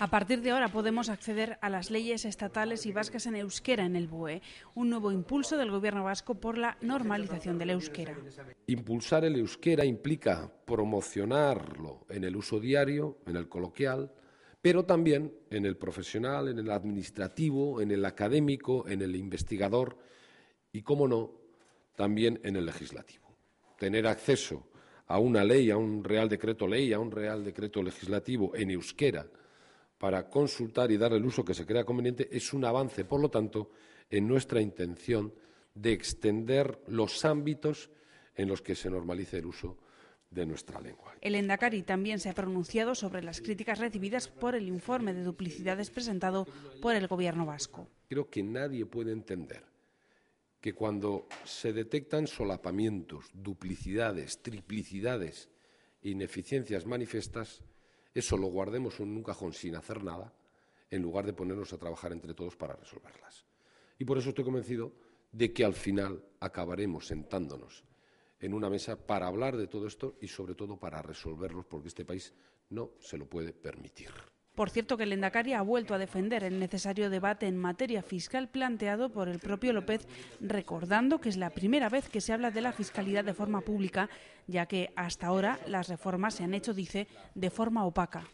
A partir de ahora podemos acceder a las leyes estatales y vascas en euskera en el BUE, un nuevo impulso del gobierno vasco por la normalización del euskera. Impulsar el euskera implica promocionarlo en el uso diario, en el coloquial, pero también en el profesional, en el administrativo, en el académico, en el investigador y, cómo no, también en el legislativo. Tener acceso a una ley, a un real decreto ley, a un real decreto legislativo en euskera, para consultar y dar el uso que se crea conveniente es un avance, por lo tanto, en nuestra intención de extender los ámbitos en los que se normalice el uso de nuestra lengua. El Endacari también se ha pronunciado sobre las críticas recibidas por el informe de duplicidades presentado por el Gobierno vasco. Creo que nadie puede entender que cuando se detectan solapamientos, duplicidades, triplicidades, ineficiencias manifiestas, eso lo guardemos en un cajón sin hacer nada, en lugar de ponernos a trabajar entre todos para resolverlas. Y por eso estoy convencido de que al final acabaremos sentándonos en una mesa para hablar de todo esto y sobre todo para resolverlos, porque este país no se lo puede permitir. Por cierto que el Endacari ha vuelto a defender el necesario debate en materia fiscal planteado por el propio López, recordando que es la primera vez que se habla de la fiscalidad de forma pública, ya que hasta ahora las reformas se han hecho, dice, de forma opaca.